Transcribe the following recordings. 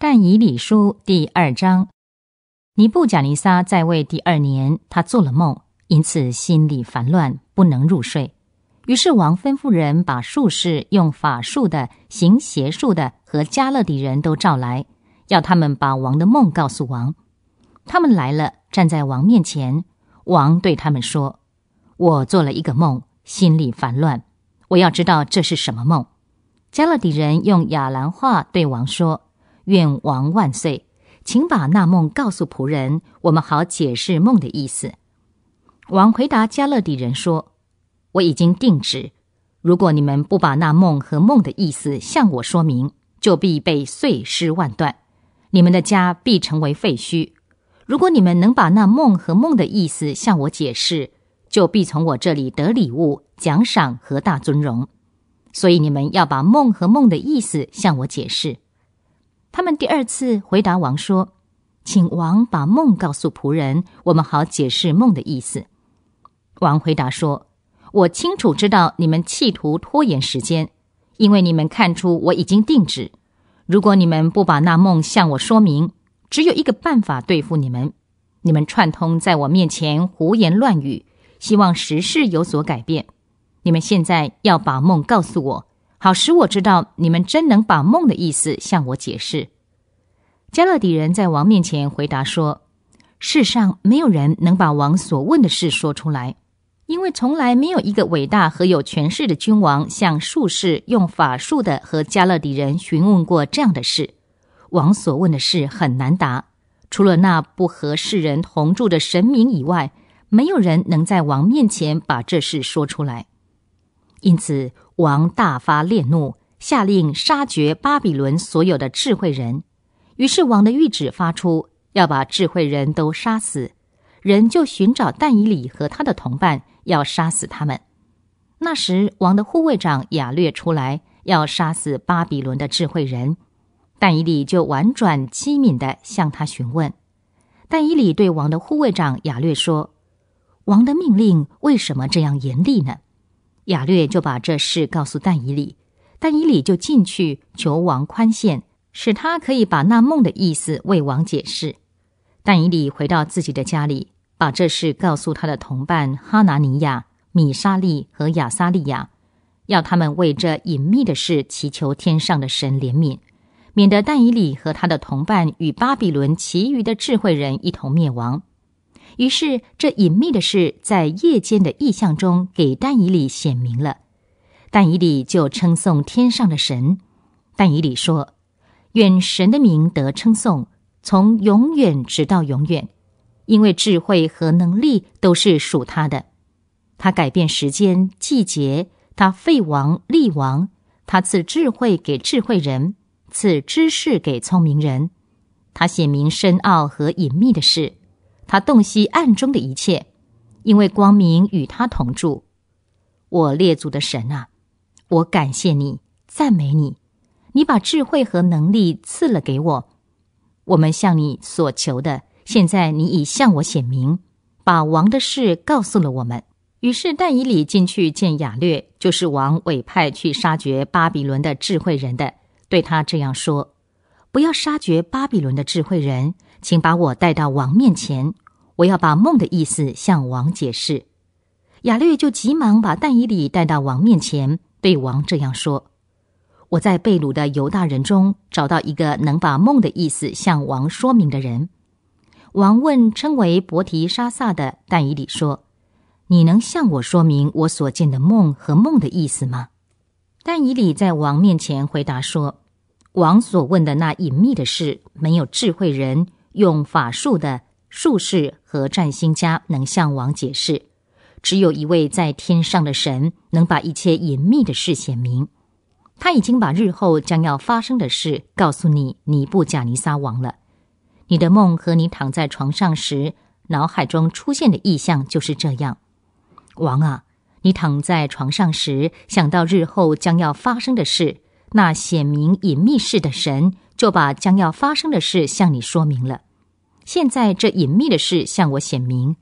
但以理书第二章，尼布贾尼撒在位第二年，他做了梦，因此心里烦乱，不能入睡。于是王吩咐人把术士、用法术的、行邪术的和加勒底人都召来，要他们把王的梦告诉王。他们来了，站在王面前。王对他们说：“我做了一个梦，心里烦乱，我要知道这是什么梦。”加勒底人用亚兰话对王说。愿王万岁，请把那梦告诉仆人，我们好解释梦的意思。王回答加勒底人说：“我已经定旨，如果你们不把那梦和梦的意思向我说明，就必被碎尸万段，你们的家必成为废墟。如果你们能把那梦和梦的意思向我解释，就必从我这里得礼物、奖赏和大尊荣。所以你们要把梦和梦的意思向我解释。”他们第二次回答王说：“请王把梦告诉仆人，我们好解释梦的意思。”王回答说：“我清楚知道你们企图拖延时间，因为你们看出我已经定旨。如果你们不把那梦向我说明，只有一个办法对付你们：你们串通在我面前胡言乱语，希望时势有所改变。你们现在要把梦告诉我。”好使我知道你们真能把梦的意思向我解释。加勒底人在王面前回答说：“世上没有人能把王所问的事说出来，因为从来没有一个伟大和有权势的君王向术士用法术的和加勒底人询问过这样的事。王所问的事很难答，除了那不和世人同住的神明以外，没有人能在王面前把这事说出来。”因此，王大发烈怒，下令杀绝巴比伦所有的智慧人。于是，王的谕旨发出，要把智慧人都杀死。人就寻找但以理和他的同伴，要杀死他们。那时，王的护卫长亚略出来，要杀死巴比伦的智慧人。但以理就婉转机敏的向他询问。但以理对王的护卫长亚略说：“王的命令为什么这样严厉呢？”亚略就把这事告诉但以里，但以里就进去求王宽限，使他可以把那梦的意思为王解释。但以理回到自己的家里，把这事告诉他的同伴哈拿尼亚、米沙利和亚撒利亚，要他们为这隐秘的事祈求天上的神怜悯，免得但以里和他的同伴与巴比伦其余的智慧人一同灭亡。于是，这隐秘的事在夜间的意象中给但以理显明了。但以理就称颂天上的神。但以理说：“愿神的名得称颂，从永远直到永远，因为智慧和能力都是属他的。他改变时间、季节；他废王立王；他赐智慧给智慧人，赐知识给聪明人。他显明深奥和隐秘的事。”他洞悉暗中的一切，因为光明与他同住。我列祖的神啊，我感谢你，赞美你，你把智慧和能力赐了给我。我们向你所求的，现在你已向我显明，把王的事告诉了我们。于是但以理进去见雅略，就是王委派去杀绝巴比伦的智慧人的，对他这样说：“不要杀绝巴比伦的智慧人。”请把我带到王面前，我要把梦的意思向王解释。雅略就急忙把但以里带到王面前，对王这样说：“我在贝鲁的犹大人中找到一个能把梦的意思向王说明的人。”王问称为伯提沙撒的但以里说：“你能向我说明我所见的梦和梦的意思吗？”但以里在王面前回答说：“王所问的那隐秘的事，没有智慧人。”用法术的术士和占星家能向王解释，只有一位在天上的神能把一切隐秘的事显明。他已经把日后将要发生的事告诉你，尼布贾尼撒王了。你的梦和你躺在床上时脑海中出现的意象就是这样。王啊，你躺在床上时想到日后将要发生的事，那显明隐秘事的神就把将要发生的事向你说明了。现在这隐秘的事向我显明，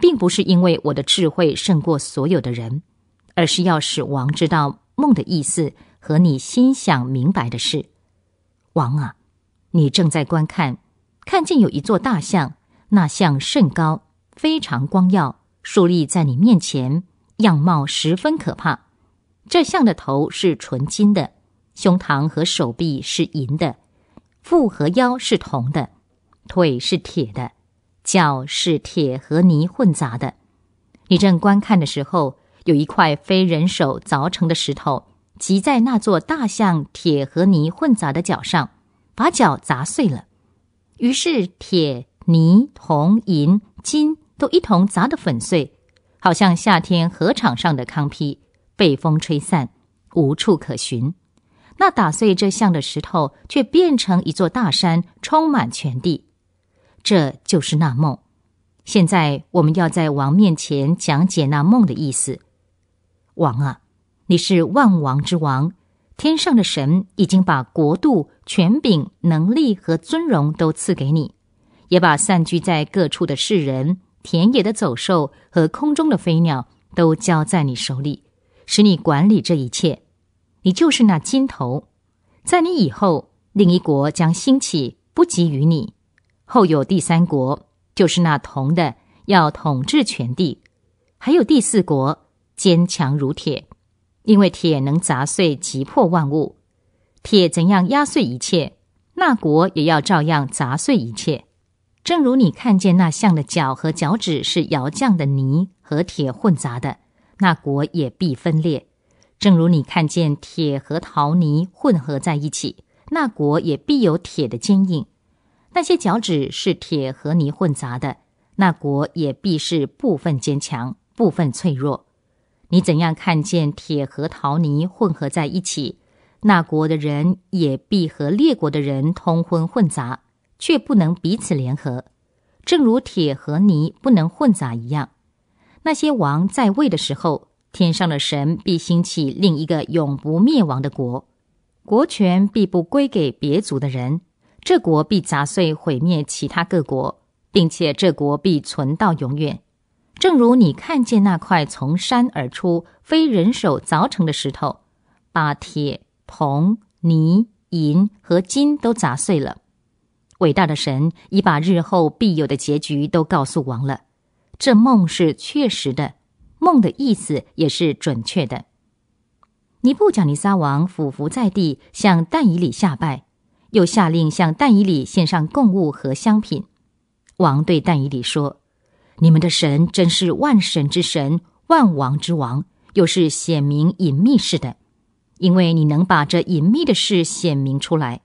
并不是因为我的智慧胜过所有的人，而是要使王知道梦的意思和你心想明白的事。王啊，你正在观看，看见有一座大象，那象甚高，非常光耀，竖立在你面前，样貌十分可怕。这象的头是纯金的，胸膛和手臂是银的，腹和腰是铜的。腿是铁的，脚是铁和泥混杂的。你正观看的时候，有一块非人手凿成的石头，挤在那座大象铁和泥混杂的脚上，把脚砸碎了。于是铁、泥、铜、银、金都一同砸得粉碎，好像夏天河场上的糠坯被风吹散，无处可寻。那打碎这像的石头，却变成一座大山，充满全地。这就是那梦。现在我们要在王面前讲解那梦的意思。王啊，你是万王之王，天上的神已经把国度、权柄、能力和尊荣都赐给你，也把散居在各处的世人、田野的走兽和空中的飞鸟都交在你手里，使你管理这一切。你就是那金头，在你以后，另一国将兴起，不及于你。后有第三国，就是那铜的要统治全地；还有第四国，坚强如铁，因为铁能砸碎击破万物。铁怎样压碎一切，那国也要照样砸碎一切。正如你看见那象的脚和脚趾是窑匠的泥和铁混杂的，那国也必分裂；正如你看见铁和陶泥混合在一起，那国也必有铁的坚硬。那些脚趾是铁和泥混杂的，那国也必是部分坚强、部分脆弱。你怎样看见铁和陶泥混合在一起，那国的人也必和列国的人通婚混杂，却不能彼此联合，正如铁和泥不能混杂一样。那些王在位的时候，天上的神必兴起另一个永不灭亡的国，国权必不归给别族的人。这国必砸碎毁灭其他各国，并且这国必存到永远，正如你看见那块从山而出、非人手凿成的石头，把铁、铜、泥、银和金都砸碎了。伟大的神已把日后必有的结局都告诉王了，这梦是确实的，梦的意思也是准确的。尼布甲尼撒王俯伏在地，向但以里下拜。又下令向但以里献上贡物和香品。王对但以里说：“你们的神真是万神之神，万王之王，又是显明隐秘似的，因为你能把这隐秘的事显明出来。”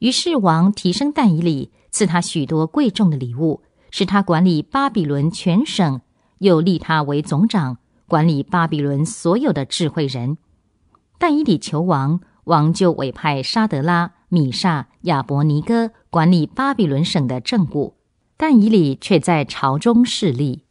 于是王提升但以里，赐他许多贵重的礼物，使他管理巴比伦全省，又立他为总长，管理巴比伦所有的智慧人。但以里求王，王就委派沙德拉。米萨亚伯尼哥管理巴比伦省的政务，但以里却在朝中势力。